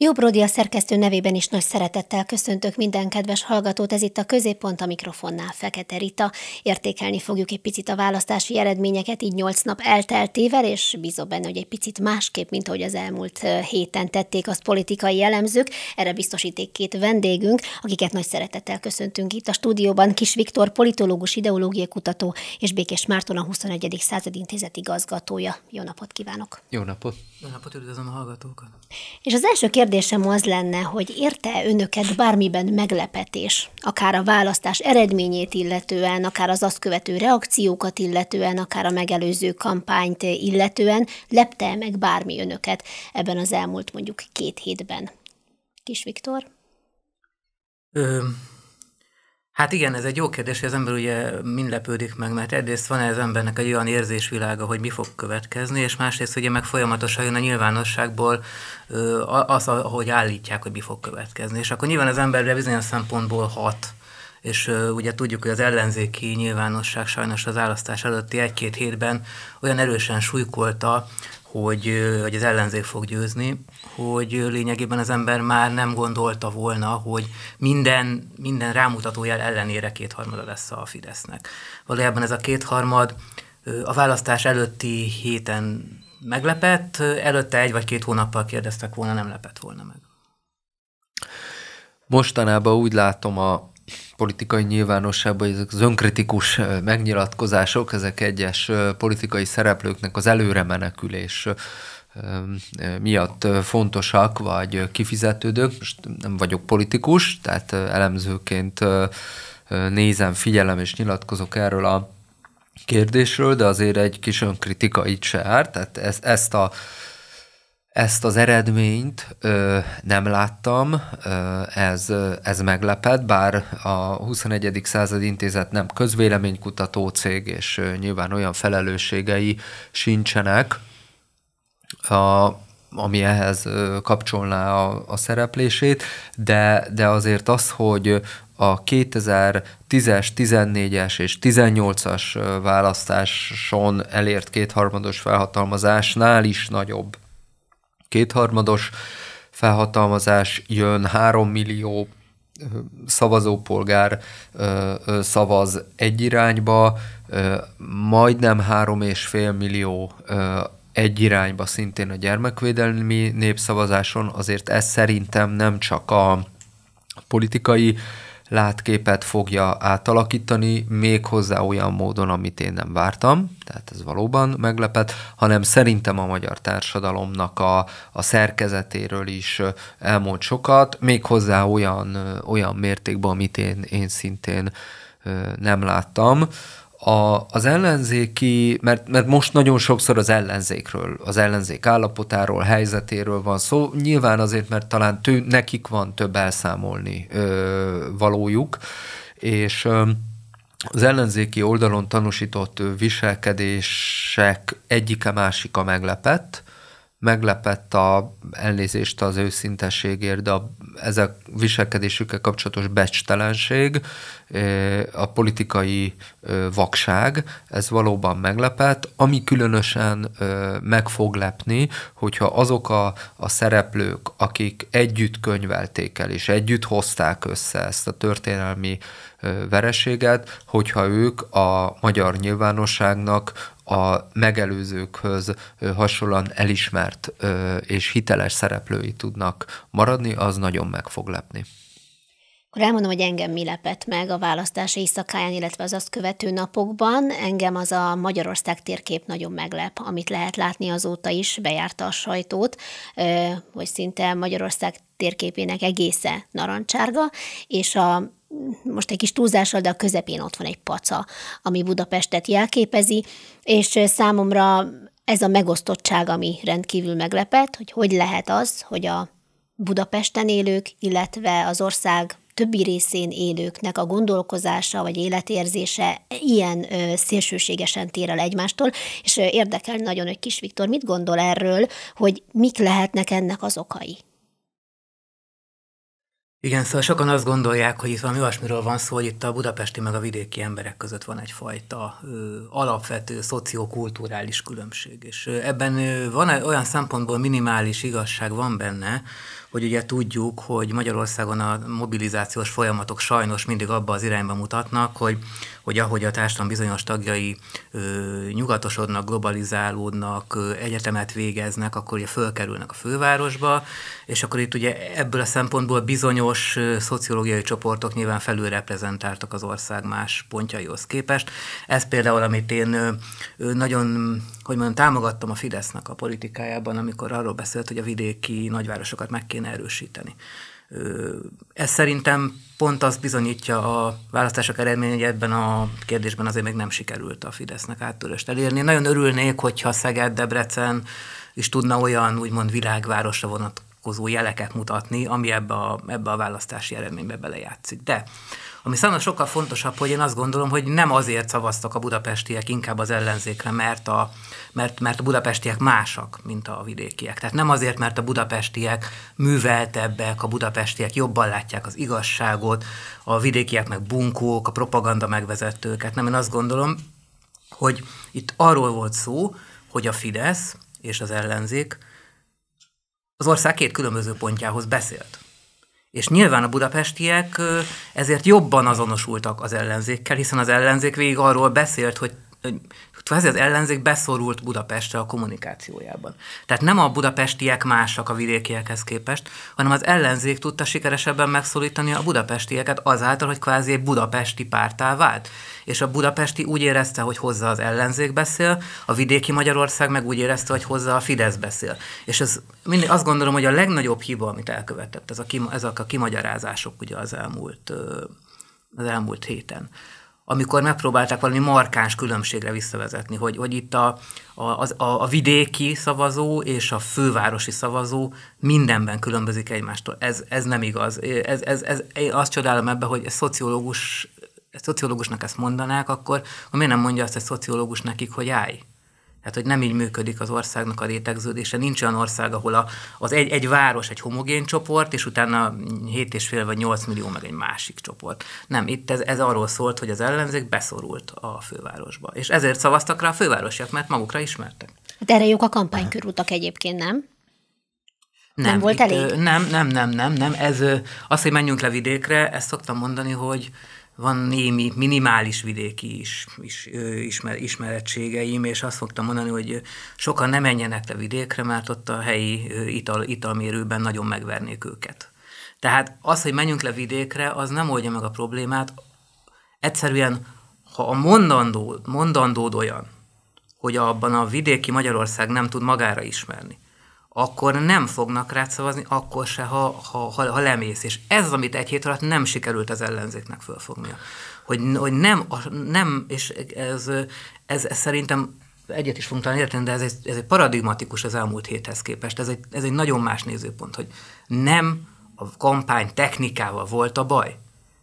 Jóbródi a szerkesztő nevében is nagy szeretettel köszöntök minden kedves hallgatót, ez itt a középpont a mikrofonnál Fekete Rita. Értékelni fogjuk egy picit a választási eredményeket, így nyolc nap elteltével, és bízom benne, hogy egy picit másképp, mint ahogy az elmúlt héten tették az politikai jellemzők. Erre biztosíték két vendégünk, akiket nagy szeretettel köszöntünk itt a stúdióban. Kis Viktor, politológus, ideológia kutató, és Békés Márton a 21. század intézet igazgatója. Jó napot kívánok! Jó napot! Jó napot, üdvözlöm a hallgatókat! És az első kérdés kérdésem az lenne, hogy érte önöket bármiben meglepetés, akár a választás eredményét illetően, akár az azt követő reakciókat illetően, akár a megelőző kampányt illetően, lepte meg bármi önöket ebben az elmúlt mondjuk két hétben? Kis Viktor? Hát igen, ez egy jó kérdés, hogy az ember ugye mind lepődik meg, mert egyrészt van -e az embernek egy olyan érzésvilága, hogy mi fog következni, és másrészt ugye meg folyamatosan jön a nyilvánosságból az, ahogy állítják, hogy mi fog következni. És akkor nyilván az emberre bizonyos szempontból hat, és ugye tudjuk, hogy az ellenzéki nyilvánosság sajnos az választás előtti egy-két hétben olyan erősen súlykolta hogy, hogy az ellenzék fog győzni, hogy lényegében az ember már nem gondolta volna, hogy minden, minden rámutatójel ellenére kétharmada lesz a Fidesznek. Valójában ez a kétharmad a választás előtti héten meglepett, előtte egy vagy két hónappal kérdeztek volna, nem lepett volna meg. Mostanában úgy látom a politikai nyilvánosságban ezek az önkritikus megnyilatkozások, ezek egyes politikai szereplőknek az előre menekülés miatt fontosak, vagy kifizetődők. Most nem vagyok politikus, tehát elemzőként nézem, figyelem és nyilatkozok erről a kérdésről, de azért egy kis önkritika itt se árt, tehát ezt, ezt a ezt az eredményt ö, nem láttam, ö, ez, ez meglepett, bár a 21. század intézet nem közvéleménykutató cég, és ö, nyilván olyan felelősségei sincsenek, a, ami ehhez ö, kapcsolná a, a szereplését, de, de azért az, hogy a 2010-es, 14-es és 18-as választáson elért kétharmados felhatalmazásnál is nagyobb kétharmados felhatalmazás jön, három millió szavazópolgár szavaz egy irányba, majdnem három és fél millió egy irányba szintén a gyermekvédelmi népszavazáson, azért ez szerintem nem csak a politikai látképet fogja átalakítani, még hozzá olyan módon, amit én nem vártam, tehát ez valóban meglepet, hanem szerintem a magyar társadalomnak a, a szerkezetéről is elmond sokat, még hozzá olyan, olyan mértékben, amit én, én szintén nem láttam a, az ellenzéki, mert, mert most nagyon sokszor az ellenzékről, az ellenzék állapotáról, helyzetéről van szó, nyilván azért, mert talán tő, nekik van több elszámolni ö, valójuk, és ö, az ellenzéki oldalon tanúsított viselkedések egyike másika meglepett, meglepett a elnézést az őszintességért, de a, ezek viselkedésükkel kapcsolatos becstelenség, a politikai vakság, ez valóban meglepett. Ami különösen meg fog lepni, hogyha azok a, a szereplők, akik együtt könyvelték el, és együtt hozták össze ezt a történelmi vereséget, hogyha ők a magyar nyilvánosságnak a megelőzőkhöz hasonlóan elismert és hiteles szereplői tudnak maradni, az nagyon meg fog lepni. Akkor elmondom, hogy engem mi lepett meg a választás éjszakáján, illetve az azt követő napokban. Engem az a Magyarország térkép nagyon meglep, amit lehet látni azóta is, bejárta a sajtót, hogy szinte Magyarország térképének egésze narancsárga, és a most egy kis túlzással, de a közepén ott van egy paca, ami Budapestet jelképezi, és számomra ez a megosztottság, ami rendkívül meglepet, hogy hogy lehet az, hogy a Budapesten élők, illetve az ország többi részén élőknek a gondolkozása vagy életérzése ilyen ö, szélsőségesen tér el egymástól, és érdekel nagyon, hogy Kis Viktor mit gondol erről, hogy mik lehetnek ennek az okai. Igen, szóval sokan azt gondolják, hogy itt valami olyasmiről van szó, hogy itt a budapesti meg a vidéki emberek között van egyfajta ö, alapvető szociokulturális különbség. És ö, ebben ö, van olyan szempontból minimális igazság van benne, hogy ugye tudjuk, hogy Magyarországon a mobilizációs folyamatok sajnos mindig abba az irányba mutatnak, hogy, hogy ahogy a társadalom bizonyos tagjai ö, nyugatosodnak, globalizálódnak, ö, egyetemet végeznek, akkor ugye fölkerülnek a fővárosba, és akkor itt ugye ebből a szempontból bizonyos ö, szociológiai csoportok nyilván felülreprezentáltak az ország más pontjaihoz képest. Ez például, amit én ö, ö, nagyon, hogy mondjam, támogattam a Fidesznek a politikájában, amikor arról beszélt, hogy a vidéki nagyvárosokat meg kéne erősíteni. Ez szerintem pont azt bizonyítja a választások eredménye, hogy ebben a kérdésben azért még nem sikerült a Fidesznek áttörést elérni. Nagyon örülnék, hogyha Szeged, Debrecen is tudna olyan úgymond világvárosra vonat, vonatkozó jeleket mutatni, ami ebbe a, ebbe a választási eredménybe belejátszik. De ami számomra sokkal fontosabb, hogy én azt gondolom, hogy nem azért szavaztak a budapestiek inkább az ellenzékre, mert a, mert, mert a budapestiek másak, mint a vidékiek. Tehát nem azért, mert a budapestiek műveltebbek, a budapestiek jobban látják az igazságot, a vidékiek meg bunkók, a propaganda megvezetőket. Nem, én azt gondolom, hogy itt arról volt szó, hogy a Fidesz és az ellenzék az ország két különböző pontjához beszélt. És nyilván a budapestiek ezért jobban azonosultak az ellenzékkel, hiszen az ellenzék végig arról beszélt, hogy kvázi szóval az ellenzék beszorult Budapestre a kommunikációjában. Tehát nem a budapestiek másak a vidékiekhez képest, hanem az ellenzék tudta sikeresebben megszólítani a budapestieket azáltal, hogy kvázi egy budapesti pártá vált. És a budapesti úgy érezte, hogy hozzá az ellenzék beszél, a vidéki Magyarország meg úgy érezte, hogy hozzá a Fidesz beszél. És ez mindig azt gondolom, hogy a legnagyobb hiba, amit elkövetett, ez a, kim, ezek a kimagyarázások ugye az elmúlt az elmúlt héten amikor megpróbálták valami markáns különbségre visszavezetni, hogy, hogy itt a, a, a, a vidéki szavazó és a fővárosi szavazó mindenben különbözik egymástól. Ez, ez nem igaz. Ez, ez, ez, én azt csodálom ebbe, hogy szociológus, szociológusnak ezt mondanák, akkor miért nem mondja azt egy szociológus nekik, hogy állj? Tehát, hogy nem így működik az országnak a rétegződése. Nincs olyan ország, ahol a, az egy, egy város egy homogén csoport, és utána 7,5 vagy 8 millió meg egy másik csoport. Nem, itt ez, ez arról szólt, hogy az ellenzék beszorult a fővárosba. És ezért szavaztak rá a fővárosiak, mert magukra ismertek. De hát erre jók a kampánykörútak egyébként, nem? Nem, nem volt itt, elég? Nem, nem, nem, nem, nem. Ez, az, hogy menjünk le vidékre, ezt szoktam mondani, hogy van némi minimális vidéki is, is, ismer, ismerettségeim, és azt fogtam mondani, hogy sokan nem menjenek a vidékre, mert ott a helyi ital, italmérőben nagyon megvernék őket. Tehát az, hogy menjünk le vidékre, az nem oldja meg a problémát. Egyszerűen, ha a mondandó, mondandód olyan, hogy abban a vidéki Magyarország nem tud magára ismerni, akkor nem fognak rá szavazni, akkor se, ha, ha, ha, ha lemész. És ez az, amit egy hét alatt nem sikerült az ellenzéknek fölfognia. Hogy, hogy nem, nem, és ez, ez, ez szerintem egyet is fogunk talán érteni, de ez egy, ez egy paradigmatikus az elmúlt héthez képest. Ez egy, ez egy nagyon más nézőpont, hogy nem a kampány technikával volt a baj,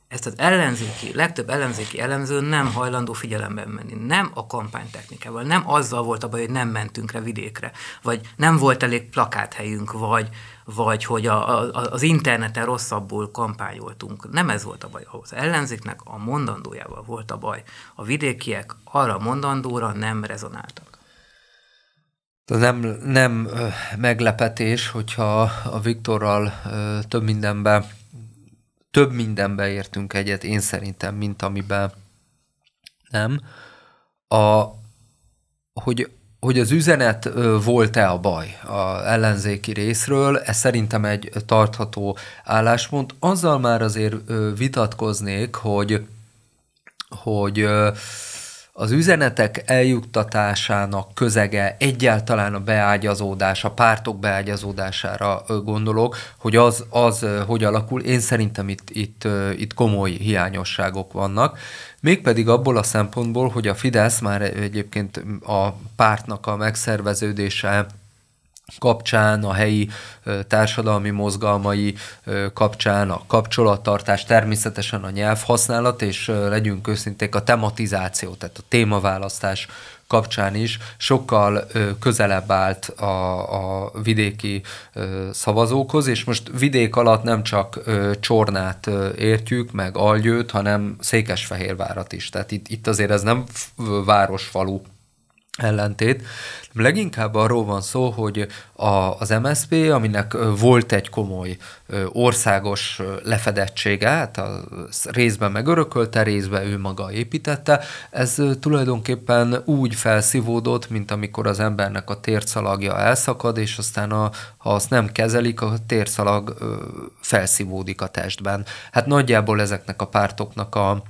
ezt az ellenzéki, legtöbb ellenzéki elemző nem hajlandó figyelemben menni. Nem a kampánytechnikával, nem azzal volt a baj, hogy nem mentünk le vidékre, vagy nem volt elég plakáthelyünk, vagy, vagy hogy a, a, az interneten rosszabbul kampányoltunk. Nem ez volt a baj Az ellenzéknek a mondandójával volt a baj. A vidékiek arra mondandóra nem rezonáltak. Nem, nem meglepetés, hogyha a Viktorral több mindenben több mindenbe értünk egyet, én szerintem, mint amiben nem. A, hogy, hogy az üzenet volt-e a baj a ellenzéki részről, ez szerintem egy tartható álláspont. Azzal már azért vitatkoznék, hogy hogy az üzenetek eljuttatásának közege, egyáltalán a beágyazódás, a pártok beágyazódására gondolok, hogy az, az hogy alakul. Én szerintem itt, itt, itt komoly hiányosságok vannak, mégpedig abból a szempontból, hogy a Fidesz már egyébként a pártnak a megszerveződése, kapcsán, a helyi társadalmi mozgalmai kapcsán, a kapcsolattartás, természetesen a nyelvhasználat, és legyünk őszinték a tematizáció, tehát a témaválasztás kapcsán is sokkal közelebb állt a, a vidéki szavazókhoz, és most vidék alatt nem csak Csornát értjük, meg Algyőt, hanem Székesfehérvárat is. Tehát itt, itt azért ez nem városfalu ellentét. Leginkább arról van szó, hogy a, az MSZP, aminek volt egy komoly országos lefedettsége, hát a részben megörökölte, részben ő maga építette, ez tulajdonképpen úgy felszívódott, mint amikor az embernek a térszalagja elszakad, és aztán a, ha azt nem kezelik, a térszalag felszívódik a testben. Hát nagyjából ezeknek a pártoknak a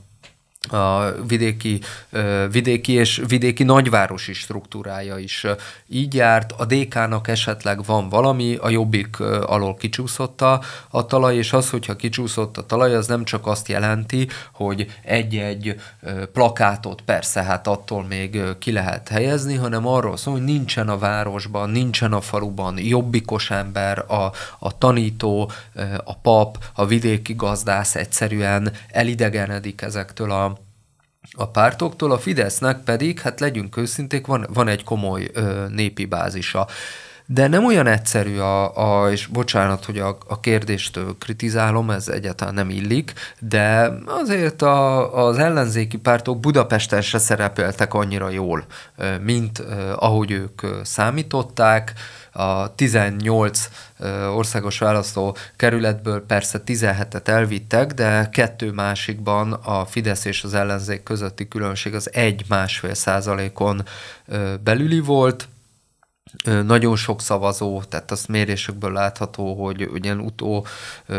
a vidéki, vidéki és vidéki nagyvárosi struktúrája is így járt. A DK-nak esetleg van valami, a jobbik alól kicsúszott a, a talaj, és az, hogyha kicsúszott a talaj, az nem csak azt jelenti, hogy egy-egy plakátot persze hát attól még ki lehet helyezni, hanem arról szól, hogy nincsen a városban, nincsen a faluban jobbikos ember, a, a tanító, a pap, a vidéki gazdász egyszerűen elidegenedik ezektől a a pártoktól, a Fidesznek pedig, hát legyünk őszinték, van, van egy komoly ö, népi bázisa. De nem olyan egyszerű, a, a, és bocsánat, hogy a, a kérdést kritizálom, ez egyáltalán nem illik, de azért a, az ellenzéki pártok Budapesten se szerepeltek annyira jól, mint ahogy ők számították a 18 országos választó kerületből persze 17-et elvittek, de kettő másikban a Fidesz és az ellenzék közötti különbség az egy másfél százalékon belüli volt, nagyon sok szavazó, tehát azt mérésekből látható, hogy ugyan utó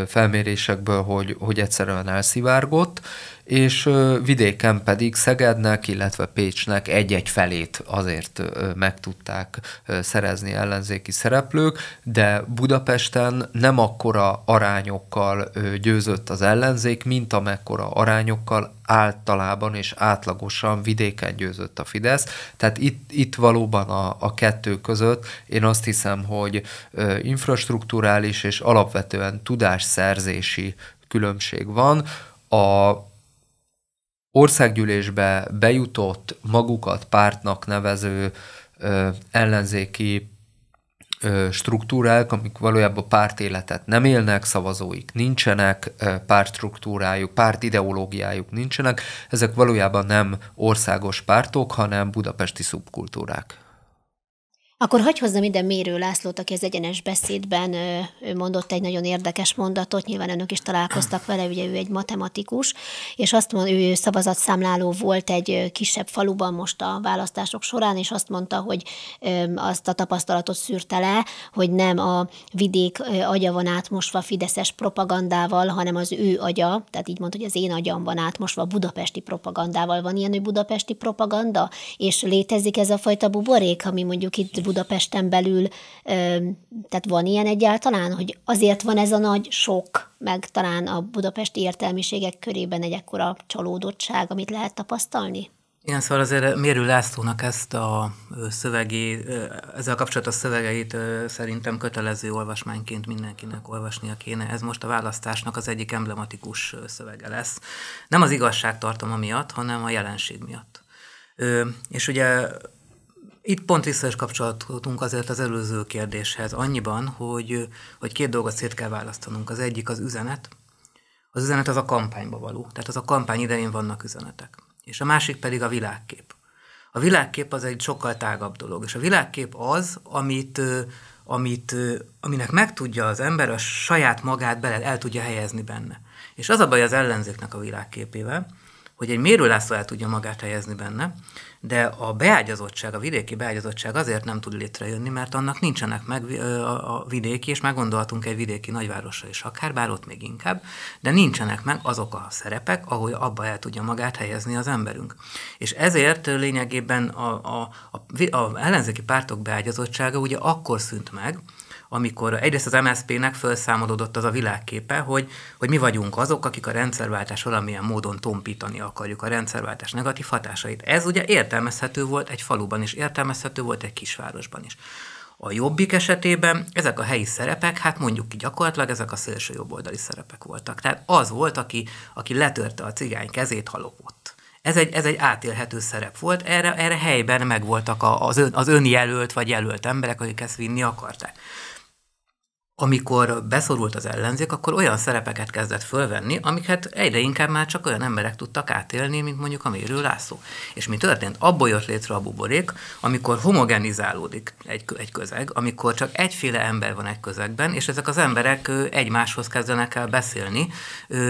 felmérésekből, hogy, hogy egyszerűen elszivárgott, és vidéken pedig Szegednek, illetve Pécsnek egy-egy felét azért meg tudták szerezni ellenzéki szereplők, de Budapesten nem akkora arányokkal győzött az ellenzék, mint amekkora arányokkal általában és átlagosan vidéken győzött a Fidesz. Tehát itt, itt valóban a, a kettő között én azt hiszem, hogy infrastruktúrális és alapvetően tudásszerzési különbség van. A országgyűlésbe bejutott magukat pártnak nevező ö, ellenzéki ö, struktúrák, amik valójában pártéletet nem élnek, szavazóik nincsenek, pártstruktúrájuk, pártideológiájuk nincsenek, ezek valójában nem országos pártok, hanem budapesti szubkultúrák. Akkor hagyj hozzam ide Mérő Lászlót, aki az egyenes beszédben mondott egy nagyon érdekes mondatot, nyilván önök is találkoztak vele, ugye ő egy matematikus, és azt mondta, ő szavazatszámláló volt egy kisebb faluban most a választások során, és azt mondta, hogy azt a tapasztalatot szűrte le, hogy nem a vidék agya van átmosva fideszes propagandával, hanem az ő agya, tehát így mondta, hogy az én agyam van átmosva budapesti propagandával. Van ilyen, hogy budapesti propaganda, és létezik ez a fajta buborék, ami mondjuk itt Budapesten belül, tehát van ilyen egyáltalán, hogy azért van ez a nagy sok, meg talán a budapesti értelmiségek körében egy ekkora csalódottság, amit lehet tapasztalni? Igen, szóval azért Mérő Lászlónak ezt a szövegi, ezzel kapcsolatos szövegeit szerintem kötelező olvasmányként mindenkinek olvasnia kéne. Ez most a választásnak az egyik emblematikus szövege lesz. Nem az igazságtartama miatt, hanem a jelenség miatt. És ugye itt pont vissza is kapcsolatunk azért az előző kérdéshez, annyiban, hogy, hogy két dolgot szét kell választanunk. Az egyik az üzenet, az üzenet az a kampányba való, tehát az a kampány idején vannak üzenetek. És a másik pedig a világkép. A világkép az egy sokkal tágabb dolog, és a világkép az, amit, amit, aminek meg tudja az ember a saját magát bele, el tudja helyezni benne. És az a baj az ellenzéknek a világképével, hogy egy mérőlászló el tudja magát helyezni benne, de a beágyazottság, a vidéki beágyazottság azért nem tud létrejönni, mert annak nincsenek meg a vidéki, és meggondoltunk egy vidéki nagyvárosra is akár, bár ott még inkább, de nincsenek meg azok a szerepek, ahol abba el tudja magát helyezni az emberünk. És ezért lényegében a, a, a, a ellenzéki pártok beágyazottsága ugye akkor szűnt meg, amikor egyrészt az MSZP-nek felszámolódott az a világképe, hogy, hogy mi vagyunk azok, akik a rendszerváltás valamilyen módon tompítani akarjuk a rendszerváltás negatív hatásait. Ez ugye értelmezhető volt egy faluban is, értelmezhető volt egy kisvárosban is. A jobbik esetében ezek a helyi szerepek, hát mondjuk ki gyakorlatilag ezek a szélső jobboldali szerepek voltak. Tehát az volt, aki, aki letörte a cigány kezét, ha lopott. Ez egy, ez egy átélhető szerep volt, erre, erre helyben megvoltak az, ön, az önjelölt vagy jelölt emberek, akik ezt vinni akarták amikor beszorult az ellenzék, akkor olyan szerepeket kezdett fölvenni, amiket hát egyre inkább már csak olyan emberek tudtak átélni, mint mondjuk a Mérő László. És mi történt? Abból jött létre a buborék, amikor homogenizálódik egy, egy közeg, amikor csak egyféle ember van egy közegben, és ezek az emberek egymáshoz kezdenek el beszélni,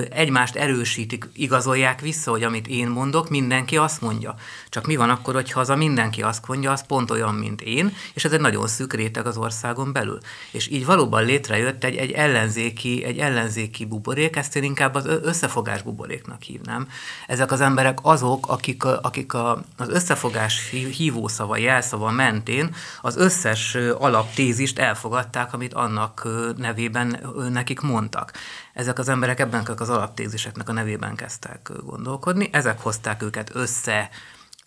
egymást erősítik, igazolják vissza, hogy amit én mondok, mindenki azt mondja. Csak mi van akkor, hogyha az a mindenki azt mondja, az pont olyan, mint én, és ez egy nagyon szűk réteg az országon belül. És így valóban létrejött egy, egy, ellenzéki, egy ellenzéki buborék, ezt én inkább az összefogás buboréknak hívnám. Ezek az emberek azok, akik, a, akik a, az összefogás hívószava, jelszava mentén az összes alaptézist elfogadták, amit annak nevében nekik mondtak. Ezek az emberek ebben az alaptéziseknek a nevében kezdtek gondolkodni, ezek hozták őket össze,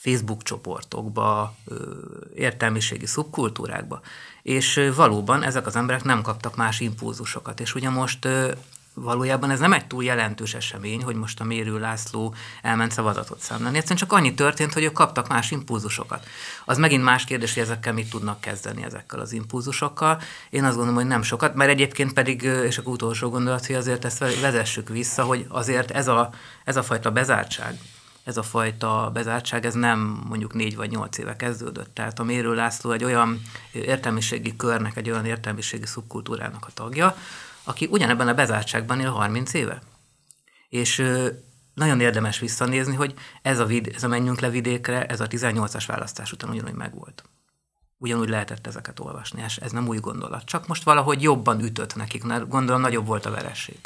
Facebook csoportokba, értelmiségi szubkultúrákba és valóban ezek az emberek nem kaptak más impulzusokat. És ugye most valójában ez nem egy túl jelentős esemény, hogy most a Mérő László elment szavazatot számlani. Egyszerűen csak annyi történt, hogy ők kaptak más impulzusokat. Az megint más kérdés, hogy ezekkel mit tudnak kezdeni ezekkel az impulzusokkal. Én azt gondolom, hogy nem sokat, mert egyébként pedig, és a utolsó gondolat, hogy azért ezt vezessük vissza, hogy azért ez a, ez a fajta bezártság, ez a fajta bezártság, ez nem mondjuk négy vagy nyolc éve kezdődött. Tehát a Mérő László egy olyan értelmiségi körnek, egy olyan értelmiségi szubkultúrának a tagja, aki ugyanebben a bezártságban él 30 éve. És nagyon érdemes visszanézni, hogy ez a, vid, ez a menjünk le vidékre, ez a 18-as választás után ugyanúgy megvolt. Ugyanúgy lehetett ezeket olvasni, és ez nem új gondolat. Csak most valahogy jobban ütött nekik, mert gondolom nagyobb volt a veresség.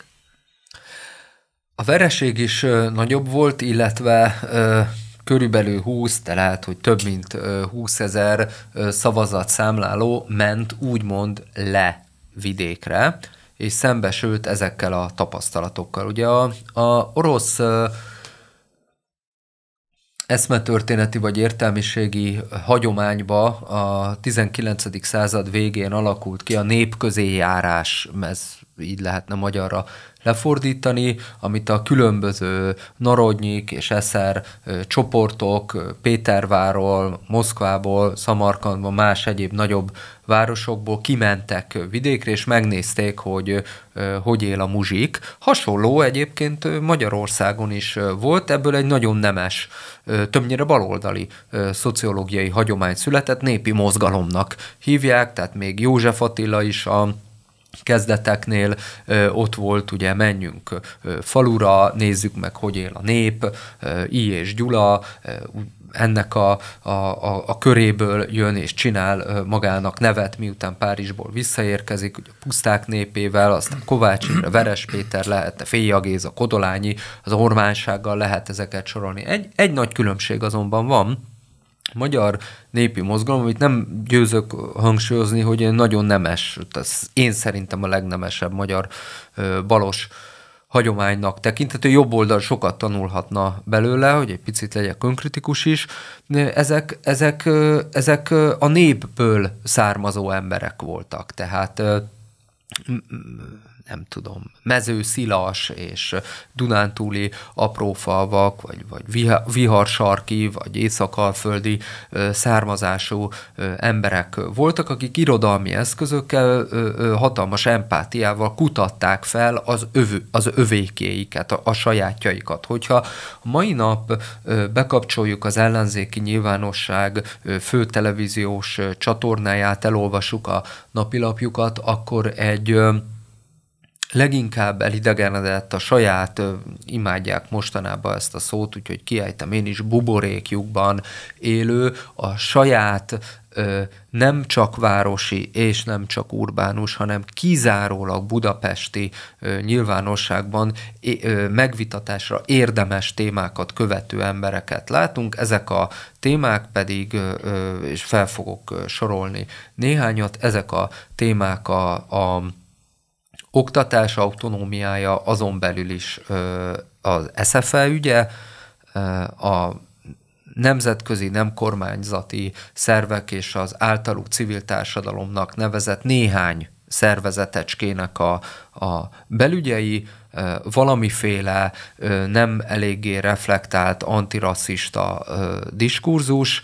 A vereség is nagyobb volt, illetve körülbelül 20, de lehet, hogy több mint 20 ezer szavazat számláló ment úgymond le vidékre, és szembesült ezekkel a tapasztalatokkal. Ugye a, a orosz eszmetörténeti vagy értelmiségi hagyományba a 19. század végén alakult ki a népközéjárás, ez így lehetne magyarra lefordítani, amit a különböző Narodnyik és Eszer csoportok Péterváról, Moszkvából, Szamarkandból, más egyéb nagyobb városokból kimentek vidékre, és megnézték, hogy hogy él a muzsik. Hasonló egyébként Magyarországon is volt, ebből egy nagyon nemes, többnyire baloldali szociológiai hagyomány született, népi mozgalomnak hívják, tehát még József Attila is a kezdeteknél ö, ott volt, ugye menjünk ö, falura, nézzük meg, hogy él a nép, I és Gyula, ö, ennek a, a, a, a köréből jön és csinál magának nevet, miután Párizsból visszaérkezik, ugye a puszták népével, aztán Kovács Imre, Veres Péter lehetne, Féjagéz, a Kodolányi, az ormánsággal lehet ezeket sorolni. Egy, egy nagy különbség azonban van, magyar népi mozgalom, amit nem győzök hangsúlyozni, hogy nagyon nemes, ez én szerintem a legnemesebb magyar balos hagyománynak tekinthető, jobb oldal sokat tanulhatna belőle, hogy egy picit legyek önkritikus is. Ezek, ezek, ezek a népből származó emberek voltak, tehát nem tudom, mezőszilas és dunántúli aprófalvak, vagy, vagy viharsarki, vagy északalföldi származású emberek voltak, akik irodalmi eszközökkel, hatalmas empátiával kutatták fel az, övő, az övékéiket, a, a sajátjaikat. Hogyha mai nap bekapcsoljuk az ellenzéki nyilvánosság fő televíziós csatornáját, elolvassuk a napilapjukat, akkor egy leginkább elidegenedett a saját, imádják mostanában ezt a szót, úgyhogy kiejtem én is, buborékjukban élő, a saját nem csak városi és nem csak urbánus, hanem kizárólag budapesti nyilvánosságban megvitatásra érdemes témákat követő embereket látunk. Ezek a témák pedig, és fel fogok sorolni néhányat, ezek a témák a, a oktatás autonómiája azon belül is az SFE ügye, a nemzetközi, nem kormányzati szervek és az általuk civil társadalomnak nevezett néhány szervezetecskének a, a belügyei, valamiféle nem eléggé reflektált antirasszista diskurzus,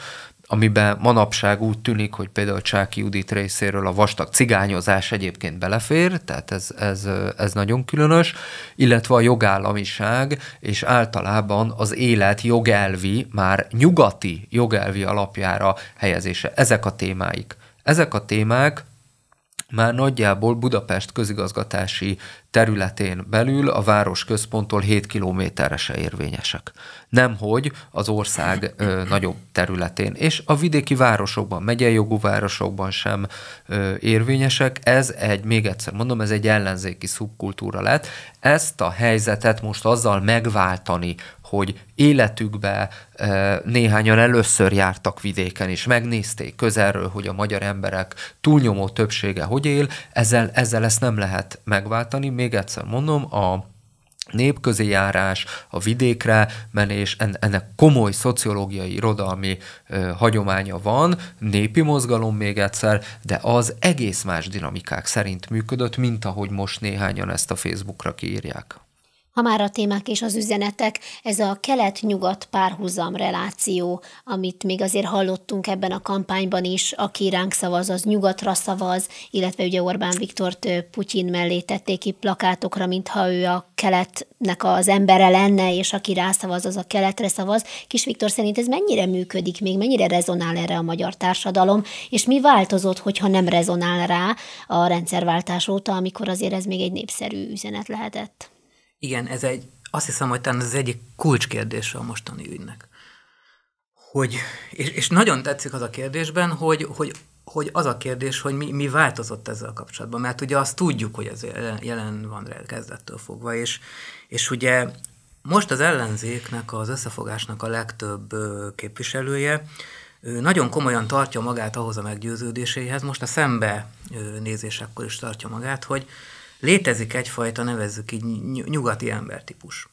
amiben manapság úgy tűnik, hogy például Csáki Judit részéről a vastag cigányozás egyébként belefér, tehát ez, ez, ez nagyon különös, illetve a jogállamiság, és általában az élet jogelvi, már nyugati jogelvi alapjára helyezése. Ezek a témáik. Ezek a témák már nagyjából Budapest közigazgatási területén belül a város központtól 7 kilométerre se érvényesek. Nemhogy az ország ö, nagyobb területén, és a vidéki városokban, megyei jogú városokban sem ö, érvényesek. Ez egy, még egyszer mondom, ez egy ellenzéki szubkultúra lett. Ezt a helyzetet most azzal megváltani, hogy életükbe e, néhányan először jártak vidéken, és megnézték közelről, hogy a magyar emberek túlnyomó többsége hogy él, ezzel, ezzel ezt nem lehet megváltani. Még egyszer mondom, a népközi járás, a vidékre menés, ennek komoly szociológiai, irodalmi ö, e, hagyománya van, népi mozgalom még egyszer, de az egész más dinamikák szerint működött, mint ahogy most néhányan ezt a Facebookra kiírják. Ha már a témák és az üzenetek, ez a kelet-nyugat párhuzam reláció, amit még azért hallottunk ebben a kampányban is, aki ránk szavaz, az nyugatra szavaz, illetve ugye Orbán Viktort Putyin mellé tették ki plakátokra, mintha ő a keletnek az embere lenne, és aki rászavaz, az a keletre szavaz. Kis Viktor szerint ez mennyire működik még, mennyire rezonál erre a magyar társadalom, és mi változott, hogyha nem rezonál rá a rendszerváltás óta, amikor azért ez még egy népszerű üzenet lehetett? Igen, ez egy, azt hiszem, hogy talán ez az egyik kulcskérdése a mostani ügynek. Hogy, és, és nagyon tetszik az a kérdésben, hogy, hogy, hogy az a kérdés, hogy mi, mi változott ezzel kapcsolatban, mert ugye azt tudjuk, hogy ez jelen van kezdettől fogva, és, és ugye most az ellenzéknek, az összefogásnak a legtöbb képviselője nagyon komolyan tartja magát ahhoz a meggyőződéséhez, most a szembe nézésekkor is tartja magát, hogy, létezik egyfajta, nevezzük így, nyugati embertípus.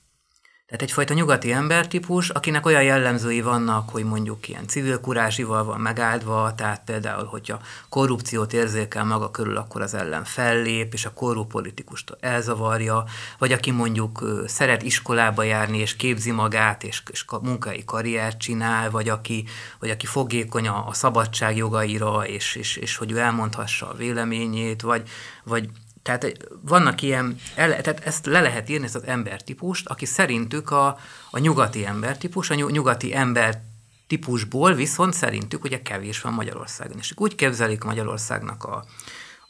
Tehát egyfajta nyugati embertípus, akinek olyan jellemzői vannak, hogy mondjuk ilyen civil kurázsival van megáldva, tehát például, hogyha korrupciót érzékel maga körül, akkor az ellen fellép, és a korrupt politikust elzavarja, vagy aki mondjuk szeret iskolába járni, és képzi magát, és, és munkai karriert csinál, vagy aki, vagy aki fogékony a, a szabadság jogaira, és, és, és hogy ő elmondhassa a véleményét, vagy, vagy tehát eh, vannak ilyen, el, tehát ezt le lehet írni, ezt az embertípust, aki szerintük a, a nyugati embertípus, a nyugati ember típusból viszont szerintük ugye kevés van Magyarországon. És úgy képzelik Magyarországnak a,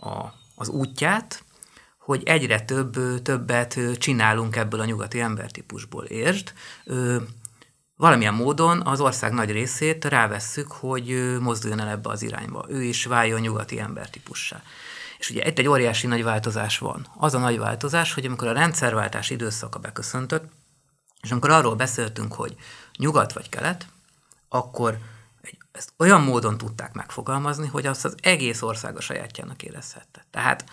a, az útját, hogy egyre több, többet csinálunk ebből a nyugati embertípusból. Értsd, valamilyen módon az ország nagy részét rávesszük, hogy mozduljon el ebbe az irányba. Ő is váljon nyugati embertípussá. És ugye itt egy óriási nagy változás van. Az a nagy változás, hogy amikor a rendszerváltás időszaka beköszöntött, és amikor arról beszéltünk, hogy nyugat vagy kelet, akkor ezt olyan módon tudták megfogalmazni, hogy azt az egész ország a sajátjának érezhette. Tehát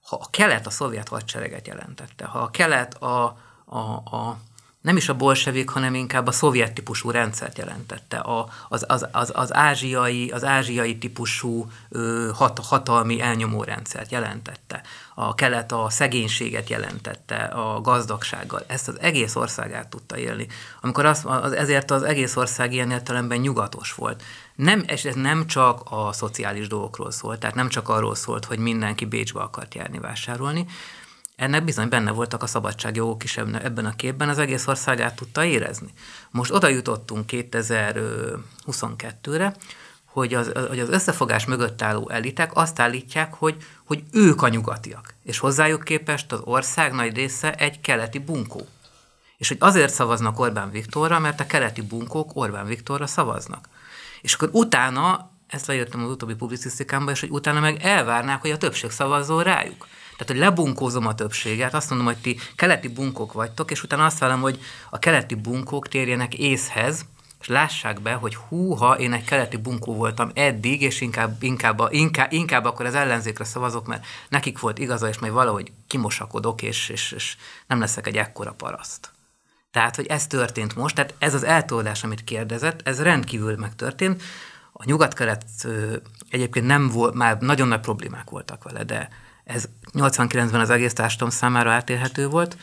ha a kelet a szovjet hadsereget jelentette, ha a kelet a, a, a nem is a bolsevik, hanem inkább a szovjet típusú rendszert jelentette, a, az, az, az, az, ázsiai, az ázsiai típusú ö, hat, hatalmi elnyomó rendszert jelentette. A kelet a szegénységet jelentette, a gazdagsággal. Ezt az egész ország át tudta élni. Amikor az, az, ezért az egész ország ilyen értelemben nyugatos volt. Nem, és ez nem csak a szociális dolgokról szólt, tehát nem csak arról szólt, hogy mindenki Bécsbe akart járni vásárolni, ennek bizony benne voltak a szabadságjogok is ebben a képben, az egész országát tudta érezni. Most oda jutottunk 2022-re, hogy az, hogy az összefogás mögött álló elitek azt állítják, hogy, hogy ők a nyugatiak, és hozzájuk képest az ország nagy része egy keleti bunkó. És hogy azért szavaznak Orbán Viktorra, mert a keleti bunkók Orbán Viktorra szavaznak. És akkor utána, ezt leírtam az utóbbi publicisztikámban, és hogy utána meg elvárnák, hogy a többség szavazzon rájuk. Tehát, hogy lebunkózom a többséget, azt mondom, hogy ti keleti bunkok vagytok, és utána azt vállom, hogy a keleti bunkok térjenek észhez, és lássák be, hogy húha, én egy keleti bunkó voltam eddig, és inkább, inkább, inkább, inkább akkor az ellenzékre szavazok, mert nekik volt igaza, és majd valahogy kimosakodok, és, és, és nem leszek egy ekkora paraszt. Tehát, hogy ez történt most, tehát ez az eltoldás, amit kérdezett, ez rendkívül megtörtént. A nyugat-kelet egyébként nem volt, már nagyon nagy problémák voltak vele, de ez 89-ben az egész társadalom számára átélhető volt,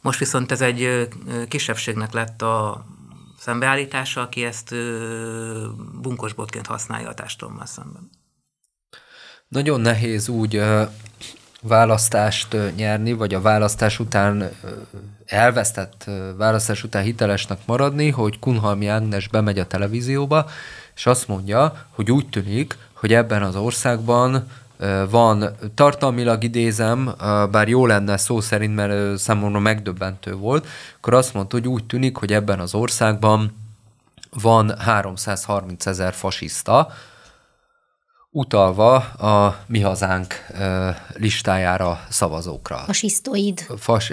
most viszont ez egy kisebbségnek lett a szembeállítása, aki ezt bunkosbotként használja a társadalommal szemben. Nagyon nehéz úgy választást nyerni, vagy a választás után elvesztett választás után hitelesnek maradni, hogy Kunhalmi Ágnes bemegy a televízióba, és azt mondja, hogy úgy tűnik, hogy ebben az országban van, tartalmilag idézem, bár jó lenne szó szerint, mert számomra megdöbbentő volt, akkor azt mondta, hogy úgy tűnik, hogy ebben az országban van 330 ezer fasiszta, utalva a mi hazánk listájára szavazókra. Fasisztoid. Fas,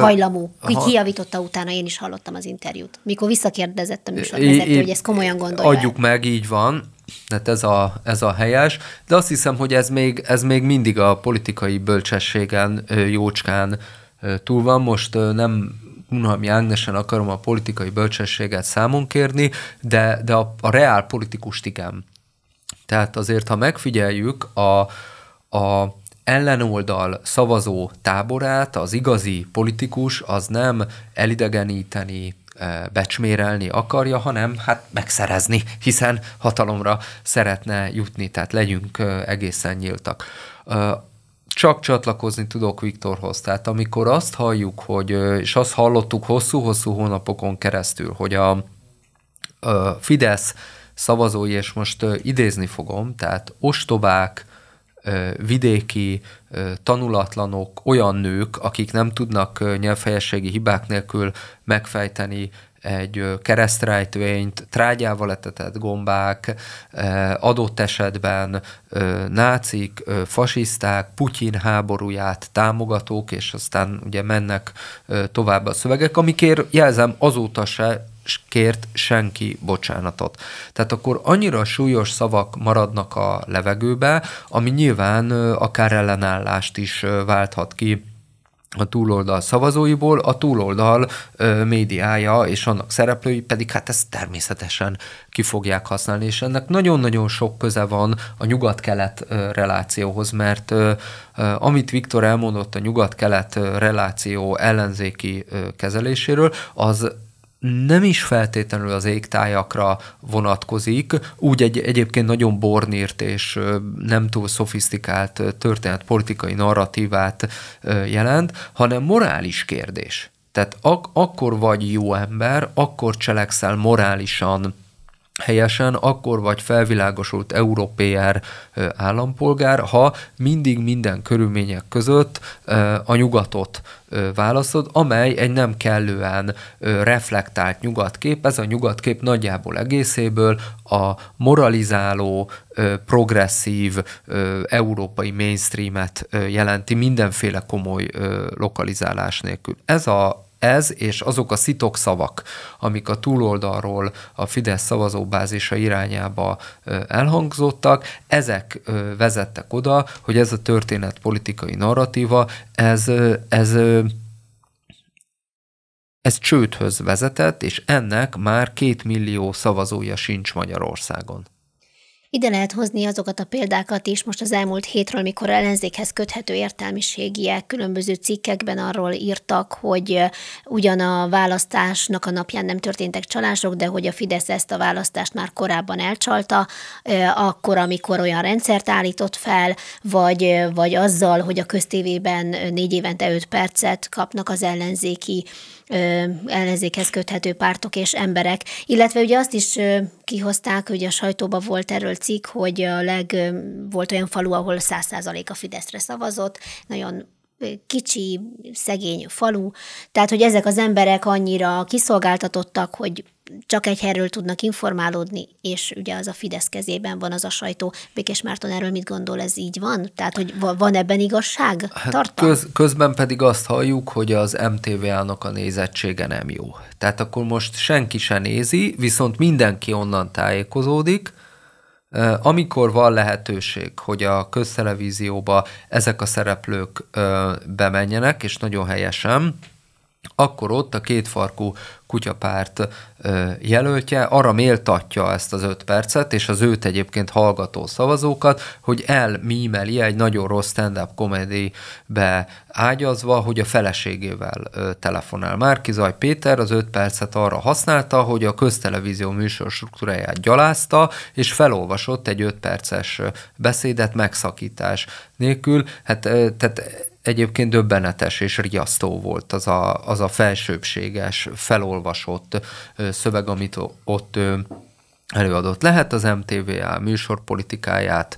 Hajlamú. Ha, kijavította utána, én is hallottam az interjút. Mikor visszakérdezett a műsorvezető, hogy ezt komolyan gondolja. Adjuk el. meg, így van. Tehát ez a, ez a helyes, de azt hiszem, hogy ez még, ez még mindig a politikai bölcsességen jócskán túl van. Most nem unalmi Ágnesen akarom a politikai bölcsességet számon kérni, de, de a, a reál politikust igen. Tehát azért, ha megfigyeljük a, a ellenoldal szavazó táborát, az igazi politikus az nem elidegeníteni, becsmérelni akarja, hanem hát megszerezni, hiszen hatalomra szeretne jutni, tehát legyünk egészen nyíltak. Csak csatlakozni tudok Viktorhoz. Tehát amikor azt halljuk, hogy, és azt hallottuk hosszú-hosszú hónapokon keresztül, hogy a Fidesz szavazói, és most idézni fogom, tehát ostobák, vidéki, tanulatlanok, olyan nők, akik nem tudnak nyelvfejességi hibák nélkül megfejteni egy keresztrejtvényt, trágyával etetett gombák, adott esetben nácik, fasiszták, Putyin háborúját támogatók, és aztán ugye mennek tovább a szövegek, amikért jelzem azóta se kért senki bocsánatot. Tehát akkor annyira súlyos szavak maradnak a levegőbe, ami nyilván akár ellenállást is válthat ki a túloldal szavazóiból, a túloldal ö, médiája és annak szereplői pedig hát ezt természetesen ki fogják használni, és ennek nagyon-nagyon sok köze van a nyugat-kelet ö, relációhoz, mert ö, ö, amit Viktor elmondott a nyugat-kelet reláció ellenzéki ö, kezeléséről, az nem is feltétlenül az égtájakra vonatkozik, úgy egy, egyébként nagyon bornírt és nem túl szofisztikált történet politikai narratívát jelent, hanem morális kérdés. Tehát ak- akkor vagy jó ember, akkor cselekszel morálisan helyesen, akkor vagy felvilágosult európér állampolgár, ha mindig minden körülmények között a nyugatot válaszod, amely egy nem kellően reflektált nyugatkép. Ez a nyugatkép nagyjából egészéből a moralizáló, progresszív európai mainstreamet jelenti mindenféle komoly lokalizálás nélkül. Ez a ez és azok a szavak, amik a túloldalról a Fidesz szavazóbázisa irányába elhangzottak, ezek vezettek oda, hogy ez a történet politikai narratíva, ez, ez ez csődhöz vezetett, és ennek már két millió szavazója sincs Magyarországon. Ide lehet hozni azokat a példákat is most az elmúlt hétről, mikor ellenzékhez köthető értelmiségiek különböző cikkekben arról írtak, hogy ugyan a választásnak a napján nem történtek csalások, de hogy a Fidesz ezt a választást már korábban elcsalta, akkor, amikor olyan rendszert állított fel, vagy, vagy azzal, hogy a köztévében négy évente öt percet kapnak az ellenzéki ellenzékhez köthető pártok és emberek, illetve ugye azt is kihozták, hogy a sajtóban volt erről cikk, hogy a leg volt olyan falu, ahol 100% a Fideszre szavazott, nagyon kicsi, szegény falu. Tehát, hogy ezek az emberek annyira kiszolgáltatottak, hogy csak egy helyről tudnak informálódni, és ugye az a Fidesz kezében van az a sajtó. Békés Márton erről mit gondol, ez így van? Tehát, hogy van ebben igazság? Hát köz, közben pedig azt halljuk, hogy az MTV-nak a nézettsége nem jó. Tehát akkor most senki se nézi, viszont mindenki onnan tájékozódik, amikor van lehetőség, hogy a köztelevízióba ezek a szereplők bemenjenek, és nagyon helyesen, akkor ott a kétfarkú kutyapárt jelöltje arra méltatja ezt az öt percet, és az őt egyébként hallgató szavazókat, hogy elmímeli egy nagyon rossz stand-up komédibe ágyazva, hogy a feleségével telefonál. Márkizaj Péter az öt percet arra használta, hogy a köztelevízió műsor struktúráját gyalázta, és felolvasott egy öt perces beszédet megszakítás nélkül. Hát tehát egyébként döbbenetes és riasztó volt az a, az a felsőbséges, felolvasott szöveg, amit ott előadott. Lehet az MTVA műsorpolitikáját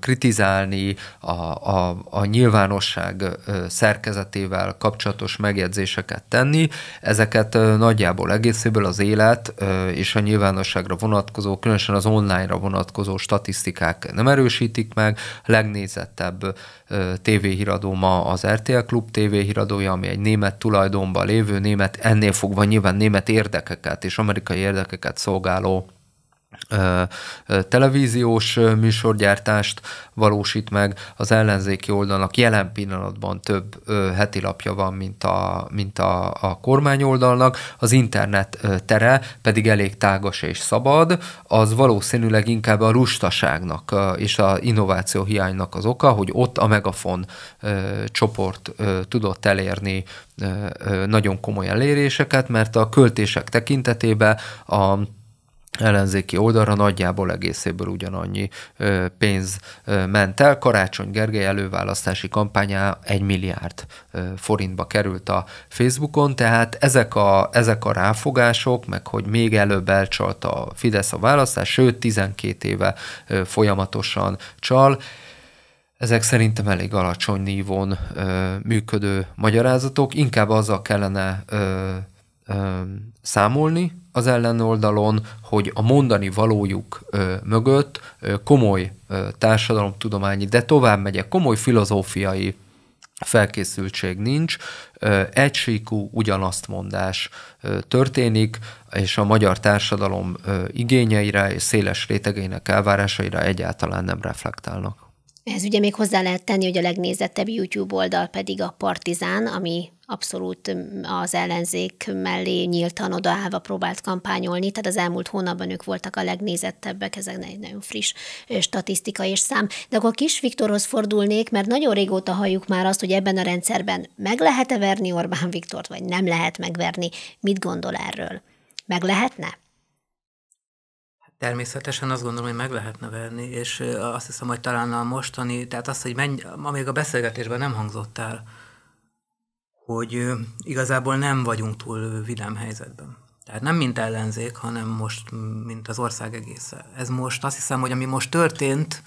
kritizálni, a, a, a nyilvánosság szerkezetével kapcsolatos megjegyzéseket tenni. Ezeket nagyjából egészéből az élet és a nyilvánosságra vonatkozó, különösen az online-ra vonatkozó statisztikák nem erősítik meg. A legnézettebb tévéhíradó ma az RTL Klub tévéhíradója, ami egy német tulajdonban lévő, német, ennél fogva nyilván német érdekeket és amerikai érdekeket szolgáló televíziós műsorgyártást valósít meg. Az ellenzéki oldalnak jelen pillanatban több heti lapja van, mint a, mint a, a kormány oldalnak. Az internet tere pedig elég tágas és szabad, az valószínűleg inkább a rustaságnak és a innováció hiánynak az oka, hogy ott a Megafon csoport tudott elérni nagyon komoly eléréseket, mert a költések tekintetében a ellenzéki oldalra nagyjából egészéből ugyanannyi pénz ment el. Karácsony Gergely előválasztási kampányá egy milliárd forintba került a Facebookon, tehát ezek a, ezek a ráfogások, meg hogy még előbb elcsalt a Fidesz a választás, sőt 12 éve folyamatosan csal, ezek szerintem elég alacsony nívón ö, működő magyarázatok, inkább azzal kellene ö, ö, számolni az ellenoldalon, hogy a mondani valójuk ö, mögött ö, komoly ö, társadalomtudományi, de tovább megyek, komoly filozófiai felkészültség nincs, egysíkú ugyanazt mondás történik, és a magyar társadalom igényeire és széles rétegeinek elvárásaira egyáltalán nem reflektálnak. Ez ugye még hozzá lehet tenni, hogy a legnézettebb YouTube oldal pedig a Partizán, ami abszolút mm, az ellenzék mellé nyíltan odaállva próbált kampányolni, tehát az elmúlt hónapban ők voltak a legnézettebbek, ez egy nagyon friss statisztika és szám. De akkor Kis Viktorhoz fordulnék, mert nagyon régóta halljuk már azt, hogy ebben a rendszerben meg lehet-e verni Orbán Viktort, vagy nem lehet megverni. Mit gondol erről? Meg lehetne? Természetesen azt gondolom, hogy meg lehetne verni, és azt hiszem, hogy talán a mostani, tehát az, hogy menj, amíg a beszélgetésben nem hangzott el, hogy igazából nem vagyunk túl vidám helyzetben. Tehát nem mint ellenzék, hanem most, mint az ország egésze. Ez most azt hiszem, hogy ami most történt,